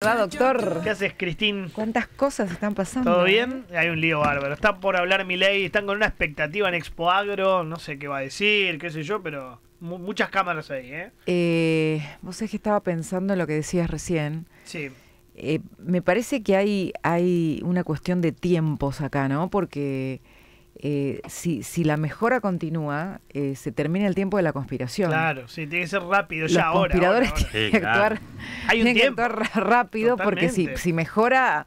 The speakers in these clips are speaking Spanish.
Hola doctor? ¿Qué haces, Cristín? ¿Cuántas cosas están pasando? ¿Todo bien? Hay un lío bárbaro. están por hablar mi ley, están con una expectativa en Expo Agro, no sé qué va a decir, qué sé yo, pero muchas cámaras ahí, ¿eh? ¿eh? Vos sabés que estaba pensando en lo que decías recién. Sí. Eh, me parece que hay, hay una cuestión de tiempos acá, ¿no? Porque... Eh, si, si, la mejora continúa, eh, se termina el tiempo de la conspiración. Claro, sí, tiene que ser rápido ya ahora. Los conspiradores tienen, que, actuar, Hay un tienen que actuar rápido porque si, si mejora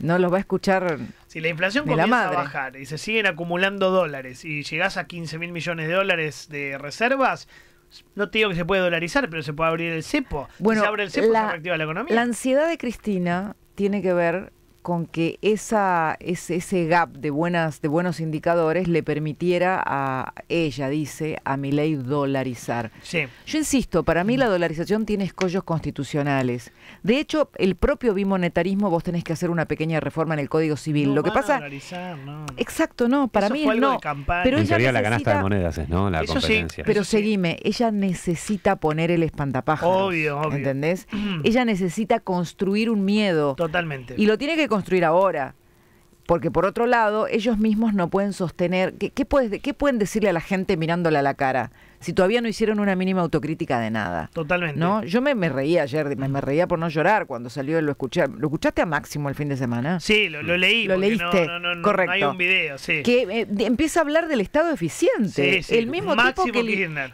no los va a escuchar. Si la inflación comienza a bajar y se siguen acumulando dólares y llegás a 15 mil millones de dólares de reservas, no te digo que se puede dolarizar, pero se puede abrir el cepo. Bueno, si se abre el cepo, se reactiva la economía. La ansiedad de Cristina tiene que ver con que esa, ese, gap de, buenas, de buenos indicadores le permitiera a ella, dice, a mi ley dolarizar. Sí. Yo insisto, para mí la dolarización tiene escollos constitucionales. De hecho, el propio bimonetarismo vos tenés que hacer una pequeña reforma en el Código Civil. Lo que pasa... Exacto, no, para mí no. Pero ella la de monedas ¿no? La competencia. Sí. Pero seguime, ella necesita poner el espantapájaros. Obvio, obvio. ¿Entendés? Ella necesita construir un miedo. Totalmente. Y lo tiene que construir ahora. Porque por otro lado, ellos mismos no pueden sostener. ¿Qué, puedes, pueden decirle a la gente mirándole a la cara? Si todavía no hicieron una mínima autocrítica de nada. Totalmente. ¿no? Yo me, me reía ayer, me, reía por no llorar cuando salió, lo escuché. ¿Lo escuchaste a Máximo el fin de semana? Sí, lo, leí. Lo leíste. No, Correcto. hay un video, Que eh, empieza a hablar del Estado eficiente. el mismo tipo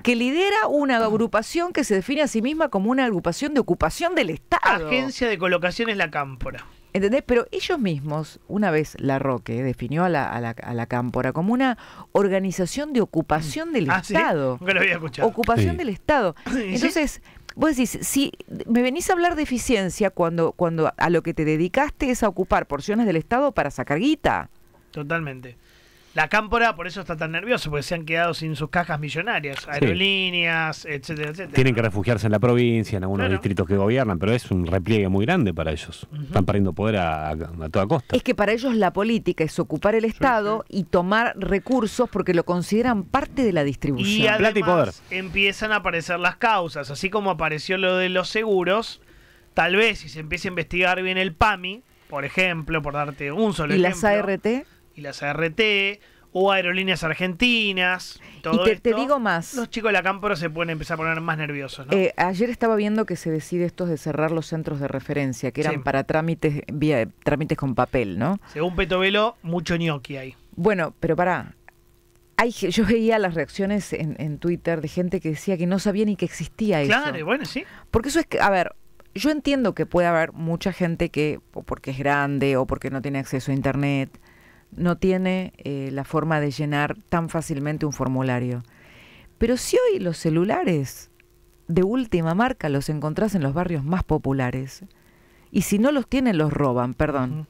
que, lidera una agrupación que se define a sí misma como una agrupación de ocupación del Estado. Agencia de colocación en La Cámpora. ¿Entendés? Pero ellos mismos, una vez la Roque definió a la, a la, Cámpora como una organización de ocupación del ah, Estado. lo había escuchado. Ocupación del Estado. Entonces, vos decís, si me venís a hablar de eficiencia cuando, cuando a lo que te dedicaste es a ocupar porciones del Estado para sacar guita. Totalmente. La Cámpora, por eso está tan nervioso, porque se han quedado sin sus cajas millonarias, aerolíneas, etcétera, etcétera. Tienen que refugiarse en la provincia, en algunos distritos que gobiernan, pero es un repliegue muy grande para ellos. Están perdiendo poder a, toda costa. Es que para ellos la política es ocupar el Estado y tomar recursos porque lo consideran parte de la distribución. Y Plata y poder. empiezan a aparecer las causas, así como apareció lo de los seguros, tal vez si se empieza a investigar bien el PAMI, por ejemplo, por darte un solo ¿Y ejemplo. ¿Y las ART? y las ART o Aerolíneas Argentinas. Todo y te, digo más. Los chicos de la Cámpora se pueden empezar a poner más nerviosos, ¿no? Eh, ayer estaba viendo que se decide esto de cerrar los centros de referencia, que eran para trámites vía, trámites con papel, ¿no? Según Petovelo, mucho ñoqui ahí. Bueno, pero para Hay, yo veía las reacciones en, Twitter de gente que decía que no sabía ni que existía eso. Claro, bueno, sí. Porque eso es que, a ver, yo entiendo que puede haber mucha gente que, o porque es grande, o porque no tiene acceso a internet, no tiene eh, la forma de llenar tan fácilmente un formulario. Pero si hoy los celulares de última marca los encontrás en los barrios más populares, y si no los tienen, los roban, perdón.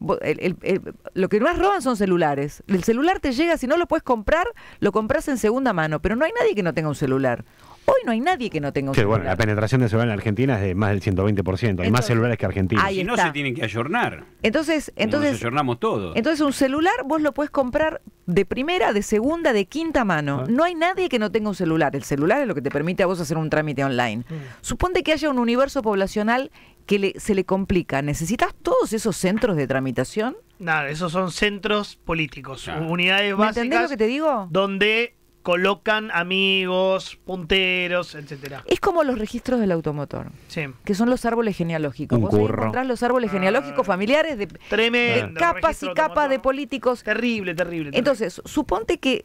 lo que más roban son celulares. El celular te llega, si no lo puedes comprar, lo compras en segunda mano, pero no hay nadie que no tenga un celular. Hoy no hay nadie que no tenga un celular. bueno, la penetración de celular en Argentina es de más del 120%. hay más celulares que argentinos. Ahí y no se tienen que ayornar. Entonces, entonces. Nos Entonces, un celular vos lo puedes comprar de primera, de segunda, de quinta mano. Ah. No hay nadie que no tenga un celular. El celular es lo que te permite a vos hacer un trámite online. Mm. Suponte que haya un universo poblacional que le, se le complica. ¿Necesitas todos esos centros de tramitación? Nada, esos son centros políticos, unidades ¿Me básicas. ¿Entendés lo que te digo? Donde colocan amigos, punteros, etcétera. Es como los registros del automotor, sí. que son los árboles genealógicos. Un los árboles ah, genealógicos familiares de, capas y capas de políticos. Terrible, terrible, Entonces, suponte que,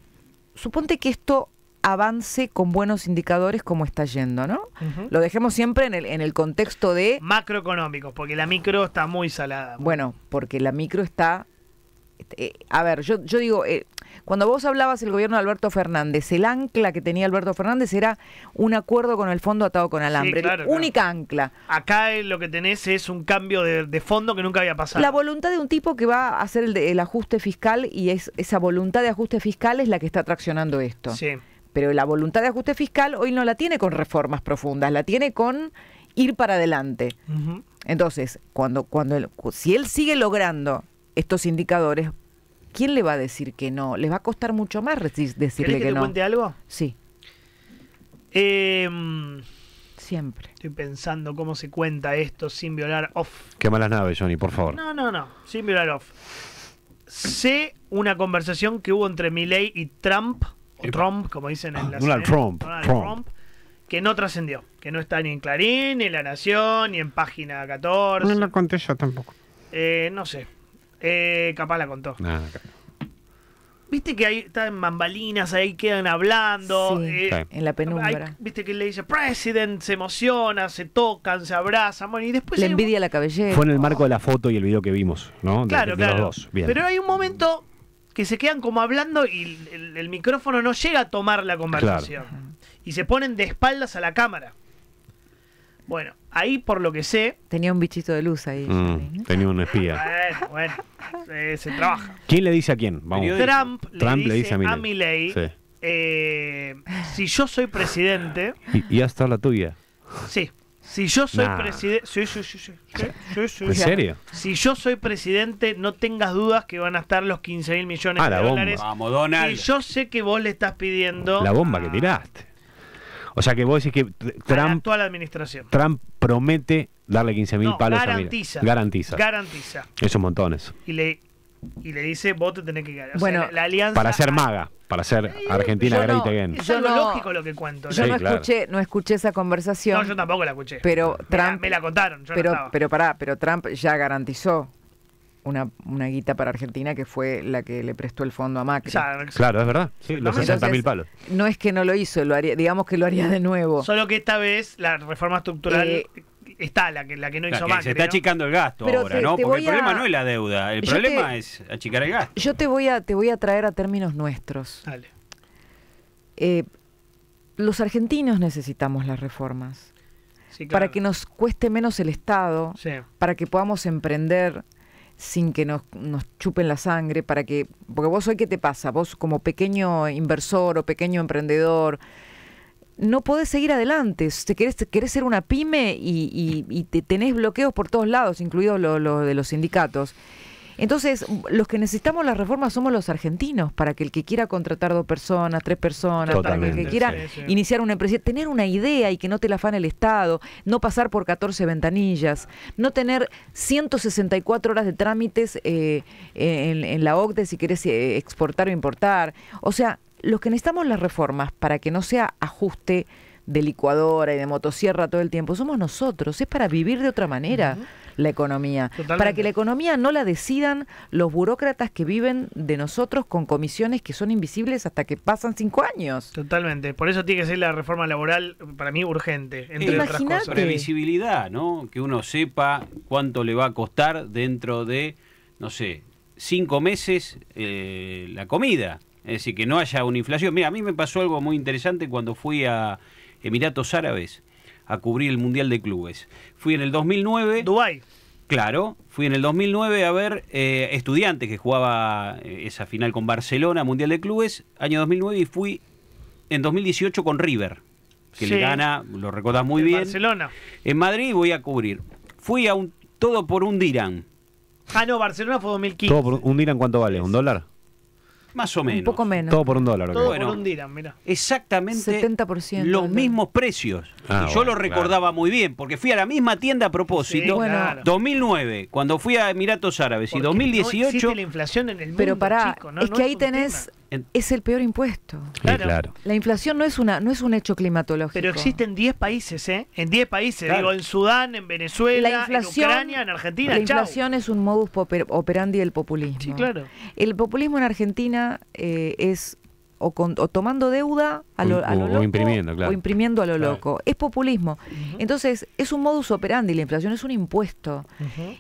que esto avance con buenos indicadores como está yendo, ¿no? Lo dejemos siempre en el, en el contexto de... Macroeconómicos, porque la micro está muy salada. Bueno, porque la micro está eh, a ver, yo, digo, eh, cuando vos hablabas del gobierno de Alberto Fernández, el ancla que tenía Alberto Fernández era un acuerdo con el fondo atado con alambre, única ancla. Acá lo que tenés es un cambio de, fondo que nunca había pasado. La voluntad de un tipo que va a hacer el, ajuste fiscal y esa voluntad de ajuste fiscal es la que está traccionando esto. Sí. Pero la voluntad de ajuste fiscal hoy no la tiene con reformas profundas, la tiene con ir para adelante. Entonces, cuando, cuando si él sigue logrando estos indicadores, ¿quién le va a decir que no? Les va a costar mucho más decirle que, que te cuente algo? Sí. Eh, Siempre. Estoy pensando cómo se cuenta esto sin violar off. Qué malas naves, Johnny, por favor. No, no, no, sin violar off. Sé una conversación que hubo entre Milley y Trump, o eh, Trump, como dicen en ah, la Donald Trump, Trump. que no trascendió, que no está ni en Clarín, ni en La Nación, ni en Página 14. No la conté yo tampoco. Eh, no sé, eh, capaz la contó. Ah, viste que ahí están Mambalinas ahí quedan hablando. Eh, en la penumbra. Viste que le dice President, se emociona, se tocan, se abrazan. Bueno, y después. Le envidia la cabellera. Fue en el marco de la foto y el video que vimos, ¿no? claro, claro. Pero hay un momento que se quedan como hablando y el, micrófono no llega a tomar la conversación. Y se ponen de espaldas a la cámara. Bueno, ahí por lo que sé. Tenía un bichito de luz ahí. Mm, tenía un espía. Bueno, eh, se, trabaja. ¿Quién le dice a quién? Vamos. Trump, le, dice a Milley. Ley. Eh, si yo soy presidente. Y, hasta la tuya. Sí. Si yo soy presidente. Sí, sí, ¿En serio? Si yo soy presidente, no tengas dudas que van a estar los 15 mil millones ah, de dólares. yo sé que vos le estás pidiendo. La bomba que tiraste. O sea que vos decís que Trump. toda la administración. Trump promete darle 15 mil palos garantiza, a Garantiza. Garantiza. Esos montones. Y le, y le dice, vos te tenés que ganar. bueno, la, alianza. Para ser maga, para ser Argentina Great no, Eso Es lo no, lógico lo que cuento. Yo no, escuché, no escuché esa conversación. No, yo tampoco la escuché. Pero Trump. Me la, contaron. Yo pero, pero pará, pero Trump ya garantizó una, guita para Argentina que fue la que le prestó el fondo a Macri. Claro, es verdad. los 60 palos. No es que no lo hizo, lo haría, digamos que lo haría de nuevo. Solo que esta vez la reforma estructural... Eh, está la que, no hizo Macri, Se está achicando el gasto ahora, ¿no? Porque el problema no es la deuda, el problema es achicar el gasto. Yo te voy a, te voy a traer a términos nuestros. Dale. Eh, los argentinos necesitamos las reformas. Para que nos cueste menos el Estado, para que podamos emprender, sin que nos, nos, chupen la sangre, para que, porque vos hoy qué te pasa, vos como pequeño inversor o pequeño emprendedor, no podés seguir adelante, si querés, ser una pyme y, y, te tenés bloqueos por todos lados, incluidos los de los sindicatos. Entonces, los que necesitamos las reformas somos los argentinos, para que el que quiera contratar dos personas, tres personas, para que el que quiera iniciar una empresa, tener una idea y que no te la afane el Estado, no pasar por 14 ventanillas, no tener 164 horas de trámites eh, en, la OCDE si quieres eh, exportar o importar. O sea, los que necesitamos las reformas para que no sea ajuste de licuadora y de motosierra todo el tiempo, somos nosotros, es para vivir de otra manera la economía. Para que la economía no la decidan los burócratas que viven de nosotros con comisiones que son invisibles hasta que pasan cinco años. Totalmente. Por eso tiene que ser la reforma laboral, para mí, urgente. Entre otras cosas. Previsibilidad, ¿no? Que uno sepa cuánto le va a costar dentro de, no sé, cinco meses eh, la comida. Es decir, que no haya una inflación. Mira, a mí me pasó algo muy interesante cuando fui a Emiratos Árabes a cubrir el Mundial de Clubes. Fui en el 2009. Dubái. Claro, fui en el 2009 a ver eh, Estudiantes, que jugaba eh, esa final con Barcelona, Mundial de Clubes, año 2009, y fui en 2018 con River, que le gana, lo recordás muy en bien. Barcelona. En Madrid voy a cubrir. Fui a un todo por un dirán. Ah, no, Barcelona fue 2015. Todo por un dirán, ¿cuánto vale? ¿Un dólar? Más o menos. Un poco menos. Todo por un dólar. Todo por un mirá. Exactamente 70%, los mismos precios. Ah, yo lo recordaba muy bien, porque fui a la misma tienda a propósito. Sí, 2009, cuando fui a Emiratos Árabes, y 2018... No la inflación en Pero pará, es que ahí tenés es el peor impuesto. Claro. La inflación no es una no es un hecho climatológico. Pero existen 10 países, ¿eh? En 10 países, digo, en Sudán, en Venezuela, en Ucrania, en Argentina. La inflación es un modus operandi del populismo. Sí, claro. El populismo en Argentina eh, es o, tomando deuda a lo, a o, imprimiendo, o imprimiendo, a lo loco. Es populismo. Entonces, es un modus operandi la inflación, es un impuesto.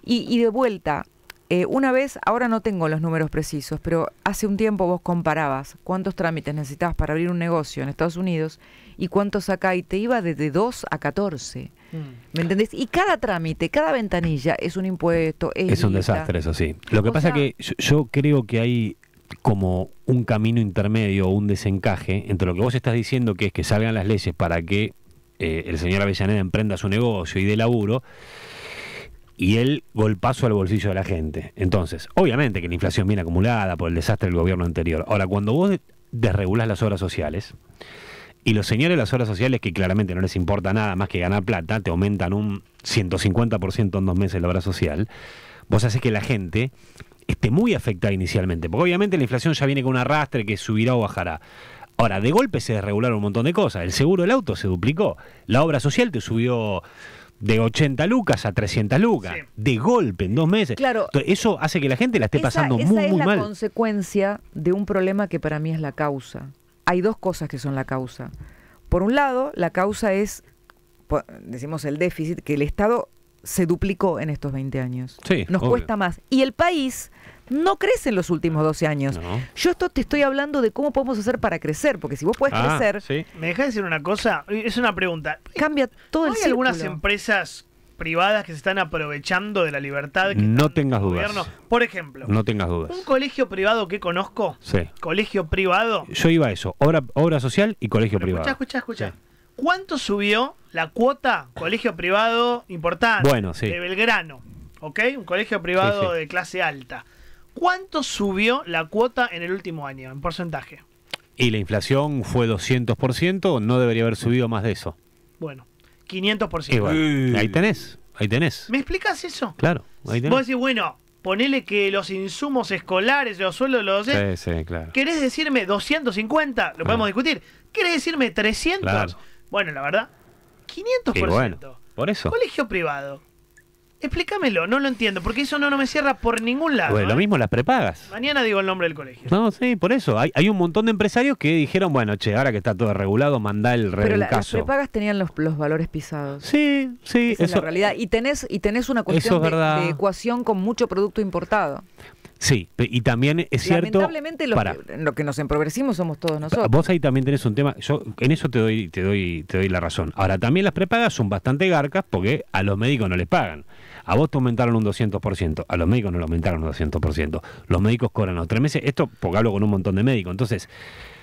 y, y, de vuelta, eh, una vez, ahora no tengo los números precisos, pero hace un tiempo vos comparabas cuántos trámites necesitabas para abrir un negocio en Estados Unidos y cuántos acá, y te iba desde 2 a 14. Mm. ¿Me entendés? Y cada trámite, cada ventanilla es un impuesto. Es, un desastre, eso sí. Lo que pasa que yo, creo que hay como un camino intermedio o un desencaje entre lo que vos estás diciendo, que es que salgan las leyes para que eh, el señor Avellaneda emprenda su negocio y dé laburo, y el golpazo al bolsillo de la gente. Entonces, obviamente que la inflación viene acumulada por el desastre del gobierno anterior. Ahora, cuando vos desregulás las obras sociales, y los señores de las obras sociales, que claramente no les importa nada más que ganar plata, te aumentan un 150% en dos meses la obra social, vos haces que la gente esté muy afectada inicialmente. Porque obviamente la inflación ya viene con un arrastre que subirá o bajará. Ahora, de golpe se desregularon un montón de cosas. El seguro del auto se duplicó. La obra social te subió de 80 lucas a 300 lucas, de golpe, en dos meses. Claro. Eso hace que la gente la esté pasando muy, muy mal. Es la consecuencia de un problema que para mí es la causa. Hay dos cosas que son la causa. Por un lado, la causa es, decimos, el déficit que el Estado se duplicó en estos 20 años. Sí, Nos cuesta más. Y el país no crece en los últimos 12 años. Yo esto te estoy hablando de cómo podemos hacer para crecer, porque si vos puedes ah, crecer. Sí. ¿Me dejas decir una cosa? Es una pregunta. Cambia todo el el Hay algunas empresas privadas que se están aprovechando de la libertad que no tengas dudas por ejemplo no tengas dudas un colegio privado que conozco sí. colegio privado yo iba a eso obra, social y colegio privado escucha escucha escucha cuánto subió la cuota colegio privado importante bueno, sí. de Belgrano ¿ok? Un colegio privado de clase alta. ¿Cuánto subió la cuota en el último año, en porcentaje? Y la inflación fue 200%, no debería haber subido más de eso. Bueno, 500%. ahí tenés, ahí tenés. ¿Me explicas eso? Claro, ahí tenés. Vos decís, bueno, ponele que los insumos escolares, los sueldos los Sí, sí, claro. ¿Querés decirme 250? Lo ah. podemos discutir. ¿Querés decirme 300? Bueno, la verdad, 500%. bueno, por eso. Colegio privado, Explícamelo, no lo entiendo, porque eso no, no me cierra por ningún lado. lo ¿eh? mismo las prepagas. Mañana digo el nombre del colegio. No, sí, por eso. Hay, hay, un montón de empresarios que dijeron, bueno, che, ahora que está todo regulado, mandá el Pero las prepagas tenían los, los, valores pisados. Sí, sí. eso, es realidad. Y tenés, y tenés una cuestión de, ecuación con mucho producto importado. Sí, y también es cierto. Lamentablemente, lo, que, nos empobrecimos somos todos nosotros. Vos ahí también tenés un tema. Yo en eso te doy, te doy, te doy la razón. Ahora, también las prepagas son bastante garcas porque a los médicos no les pagan. A vos te aumentaron un 200%, a los médicos no lo aumentaron un 200%. Los médicos cobran los tres meses. Esto porque hablo con un montón de médicos. Entonces,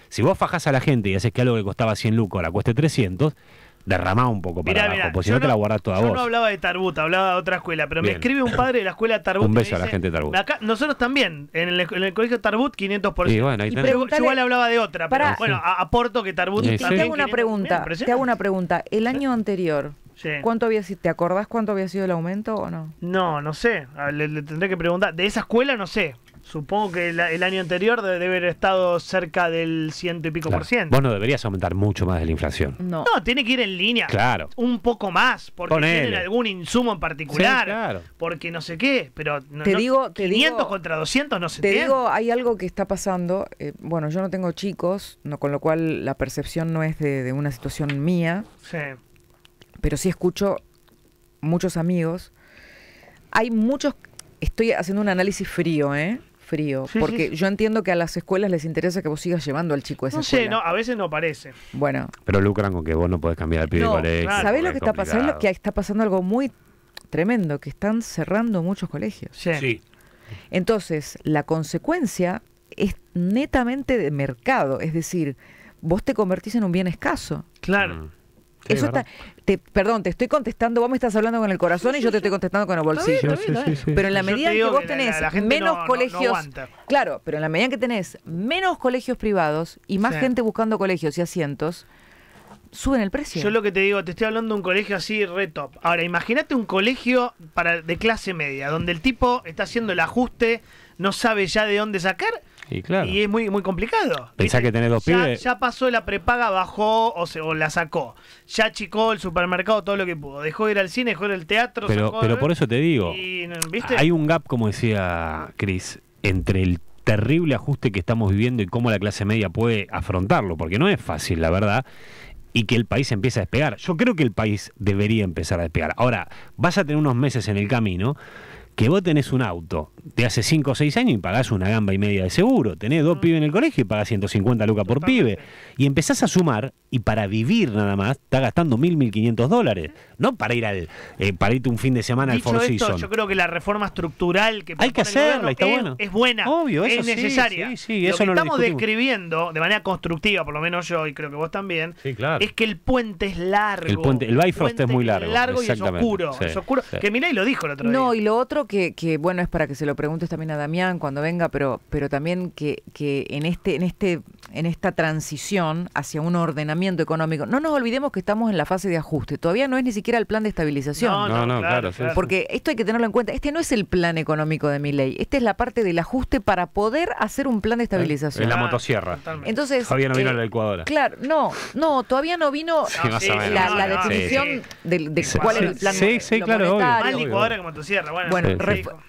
si vos fajás a la gente y haces que algo que costaba 100 lucos ahora cueste 300, derramá un poco para abajo, porque si no, te la guardás toda vos. Yo no hablaba de Tarbut, hablaba de otra escuela, pero me escribe un padre de la escuela Tarbut. un beso a la gente de Tarbut. nosotros también, en el, colegio Tarbut, 500%. Y bueno, yo, igual hablaba de otra, pero bueno, aporto que Tarbut... Y te, hago una pregunta, te hago una pregunta. El año ¿Eh? anterior, ¿Cuánto había ¿Te acordás cuánto había sido el aumento o no? No, no sé. Le, tendré que preguntar. De esa escuela no sé. Supongo que el, año anterior debe, haber estado cerca del ciento y pico por ciento. Vos no deberías aumentar mucho más de la inflación. No. no tiene que ir en línea. Claro. Un poco más, porque tienen algún insumo en particular. claro. Porque no sé qué, pero no, te digo, 500 contra 200 no se Te digo, hay algo que está pasando. Eh, bueno, yo no tengo chicos, no, con lo cual la percepción no es de una situación mía. Sí pero sí escucho muchos amigos. Hay muchos, estoy haciendo un análisis frío, ¿eh? frío, porque yo entiendo que a las escuelas les interesa que vos sigas llevando al chico a esa no sé, No, a veces no parece. Bueno. Pero lucran con que vos no podés cambiar el pibe ¿Sabés lo que está pasando? Que está pasando algo muy tremendo, que están cerrando muchos colegios. Sí. Entonces, la consecuencia es netamente de mercado, es decir, vos te convertís en un bien escaso. Claro. Mm. Eso está, te, perdón, te estoy contestando, vos me estás hablando con el corazón y yo te estoy contestando con el bolsillo. Pero en la medida en que vos tenés menos colegios, claro, pero en la medida que tenés menos colegios privados y más gente buscando colegios y asientos, suben el precio. Yo lo que te digo, te estoy hablando de un colegio así re top. Ahora, imagínate un colegio para de clase media, donde el tipo está haciendo el ajuste, no sabe ya de dónde sacar y, claro. y es muy, muy complicado. Pensá que tenés dos ya, pibes. Ya pasó la prepaga, bajó o, se, o la sacó. Ya chicó el supermercado todo lo que pudo. Dejó ir al cine, dejó de ir al teatro. Pero, pero por eso te digo, hay un gap, como decía Chris, entre el terrible ajuste que estamos viviendo y cómo la clase media puede afrontarlo, porque no es fácil, la verdad, y que el país empiece a despegar. Yo creo que el país debería empezar a despegar. Ahora, vas a tener unos meses en el camino que vos tenés un auto te hace 5 o 6 años y pagás una gamba y media de seguro. Tenés dos mm. pibes en el colegio y pagás 150 lucas por pibe. Y empezás a sumar y para vivir nada más está gastando 1.000, 1.500 dólares. No para ir al eh, irte un fin de semana al Four Seasons. Yo creo que la reforma estructural que Hay que hacerla, está es, bueno. es buena, Obvio, es necesaria. eso lo que estamos describiendo de manera constructiva, por lo menos yo y creo que vos también, claro. es que el puente es largo. El puente, el Bifrost es muy largo. largo y es oscuro. Es oscuro que lo dijo el otro día. No, y lo otro que, que bueno, es para que se lo preguntas preguntes también a Damián cuando venga, pero, pero también que, que en, este, en, este, en esta transición hacia un ordenamiento económico, no nos olvidemos que estamos en la fase de ajuste, todavía no es ni siquiera el plan de estabilización. No, no, claro, Porque esto hay que tenerlo en cuenta, este no es el plan económico de mi ley, esta es la parte del ajuste para poder hacer un plan de estabilización. En la ah, motosierra. Entonces, todavía no vino eh, la licuadora. Claro, no, no, todavía no vino la, definición de, cuál es el plan. Sí, sí, claro, obvio, Más licuadora que motosierra.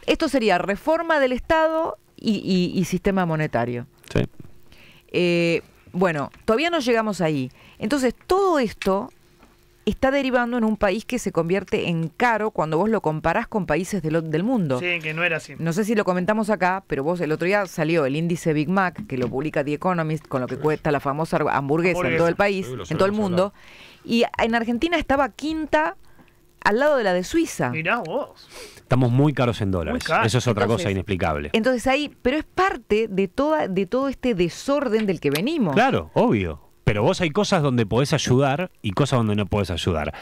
esto sería Forma del Estado y, sistema monetario. Eh, bueno, todavía no llegamos ahí. Entonces, todo esto está derivando en un país que se convierte en caro cuando vos lo comparás con países del, mundo. Sí, que no era así. No sé si lo comentamos acá, pero vos el otro día salió el índice Big Mac, que lo publica The Economist, con lo que cuesta la famosa hamburguesa, en todo el país, en todo el mundo. Y en Argentina estaba quinta al lado de la de Suiza. Mirá vos. Estamos muy caros en dólares. Eso es otra cosa inexplicable. Entonces ahí, pero es parte de, toda, de todo este desorden del que venimos. Claro, obvio. Pero vos hay cosas donde podés ayudar y cosas donde no podés ayudar.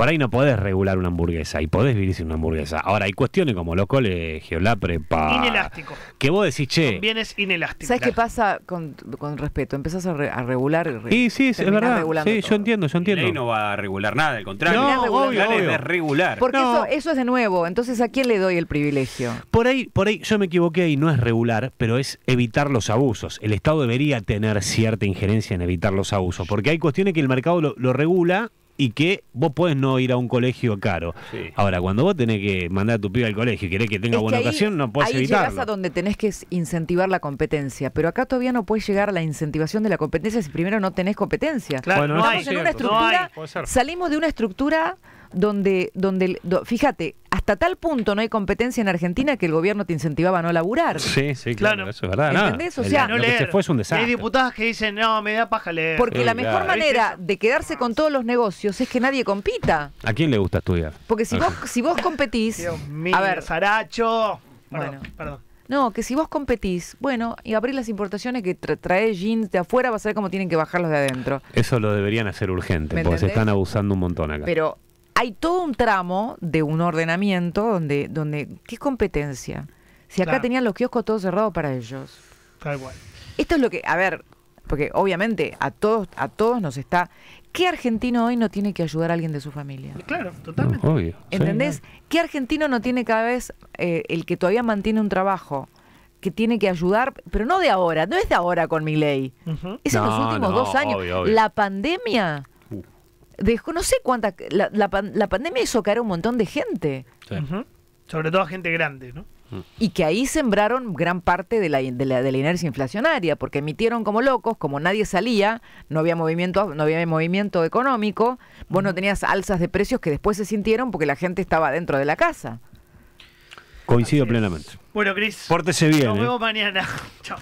Por ahí no podés regular una hamburguesa y podés vivir sin una hamburguesa. Ahora, hay cuestiones como los colegios, la prepa. Inelástico. Que vos decís, che. vienes inelástico. ¿Sabes qué pasa con, con respeto? Empezás a, regular. sí, sí, es verdad. yo entiendo, yo entiendo. Ahí no va a regular nada, al contrario. No, obvio, Es regular. Porque eso, eso es de nuevo. Entonces, ¿a quién le doy el privilegio? Por ahí, por ahí yo me equivoqué y no es regular, pero es evitar los abusos. El Estado debería tener cierta injerencia en evitar los abusos, porque hay cuestiones que el mercado lo, lo regula y que vos podés no ir a un colegio caro. Ahora, cuando vos tenés que mandar a tu piba al colegio y querés que tenga buena ocasión, no podés evitarlo. Ahí llegás a donde tenés que incentivar la competencia, pero acá todavía no puedes llegar a la incentivación de la competencia si primero no tenés competencia. Claro, no hay, una salimos de una estructura donde, donde, fíjate, hasta tal punto no hay competencia en Argentina que el gobierno te incentivaba a no laburar. Sí, sí, claro, eso es verdad. ¿Entendés? O sea, no este fue un desastre. Hay diputadas que dicen, no, me da paja leer. Porque la mejor manera de quedarse con todos los negocios es que nadie compita. ¿A quién le gusta estudiar? Porque si, vos, si vos competís... Dios mío, a ver, Saracho. bueno, perdón. No, que si vos competís, bueno, y abrís las importaciones que tra jeans de afuera, va a ser cómo tienen que bajarlos de adentro. Eso lo deberían hacer urgente, porque se están abusando un montón acá. Pero hay todo un tramo de un ordenamiento donde, donde ¿qué competencia? Si acá tenían los kioscos todos cerrados para ellos. Está igual. Esto es lo que, a ver, porque obviamente a todos, a todos nos está. ¿Qué argentino hoy no tiene que ayudar a alguien de su familia? Claro, totalmente. obvio. ¿Entendés? ¿Qué argentino no tiene cada vez eh, el que todavía mantiene un trabajo? que tiene que ayudar, pero no de ahora, no es de ahora con mi ley. Es en los últimos dos años. La pandemia dejó, no sé cuánta, la, pandemia hizo caer un montón de gente. Sobre todo gente grande, ¿no? Mm. Y que ahí sembraron gran parte de la, de, la, inercia inflacionaria, porque emitieron como locos, como nadie salía, no había movimiento, no había movimiento económico, vos no tenías alzas de precios que después se sintieron porque la gente estaba dentro de la casa. Coincido plenamente. Bueno, Cris. Nos ¿eh? vemos mañana. Chao.